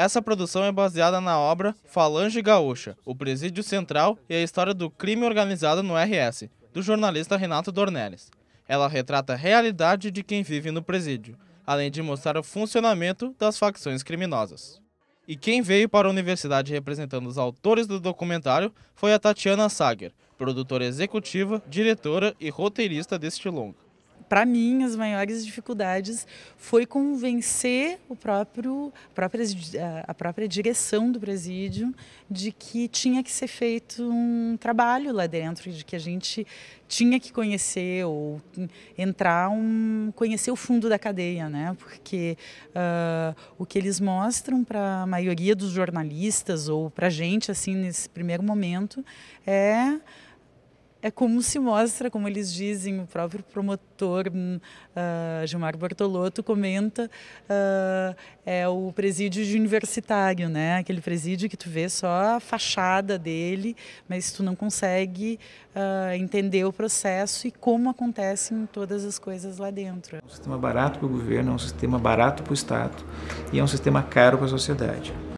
Essa produção é baseada na obra Falange Gaúcha, o Presídio Central e a História do Crime Organizado no RS, do jornalista Renato Dornelles. Ela retrata a realidade de quem vive no presídio, além de mostrar o funcionamento das facções criminosas. E quem veio para a universidade representando os autores do documentário foi a Tatiana Sager, produtora executiva, diretora e roteirista deste longa para mim, as maiores dificuldades foi convencer o próprio, a, própria, a própria direção do presídio de que tinha que ser feito um trabalho lá dentro, de que a gente tinha que conhecer ou entrar um conhecer o fundo da cadeia, né? Porque uh, o que eles mostram para a maioria dos jornalistas ou para gente assim nesse primeiro momento é é como se mostra, como eles dizem, o próprio promotor uh, Gilmar Bortolotto comenta, uh, é o presídio de universitário, né? Aquele presídio que tu vê só a fachada dele, mas tu não consegue uh, entender o processo e como acontecem todas as coisas lá dentro. É um sistema barato para o governo, é um sistema barato para o Estado e é um sistema caro para a sociedade.